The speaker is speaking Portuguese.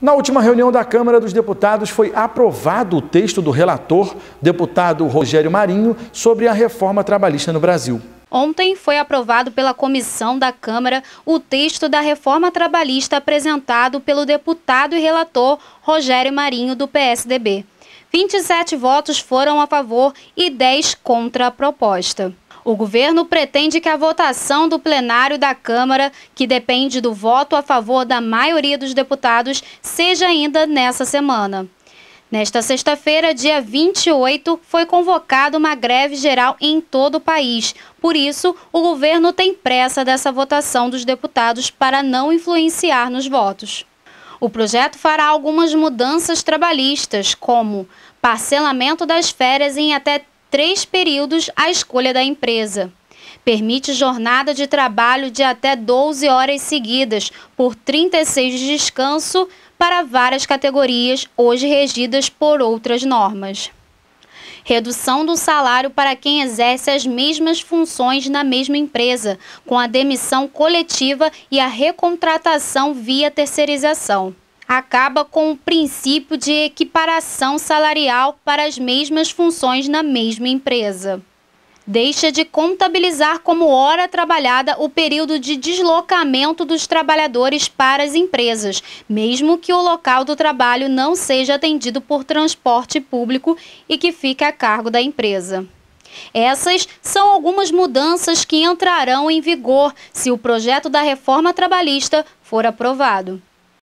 Na última reunião da Câmara dos Deputados foi aprovado o texto do relator, deputado Rogério Marinho, sobre a reforma trabalhista no Brasil. Ontem foi aprovado pela comissão da Câmara o texto da reforma trabalhista apresentado pelo deputado e relator Rogério Marinho, do PSDB. 27 votos foram a favor e 10 contra a proposta. O governo pretende que a votação do plenário da Câmara, que depende do voto a favor da maioria dos deputados, seja ainda nessa semana. Nesta sexta-feira, dia 28, foi convocada uma greve geral em todo o país. Por isso, o governo tem pressa dessa votação dos deputados para não influenciar nos votos. O projeto fará algumas mudanças trabalhistas, como parcelamento das férias em até três períodos à escolha da empresa. Permite jornada de trabalho de até 12 horas seguidas, por 36 de descanso, para várias categorias hoje regidas por outras normas. Redução do salário para quem exerce as mesmas funções na mesma empresa, com a demissão coletiva e a recontratação via terceirização acaba com o princípio de equiparação salarial para as mesmas funções na mesma empresa. Deixa de contabilizar como hora trabalhada o período de deslocamento dos trabalhadores para as empresas, mesmo que o local do trabalho não seja atendido por transporte público e que fique a cargo da empresa. Essas são algumas mudanças que entrarão em vigor se o projeto da reforma trabalhista for aprovado.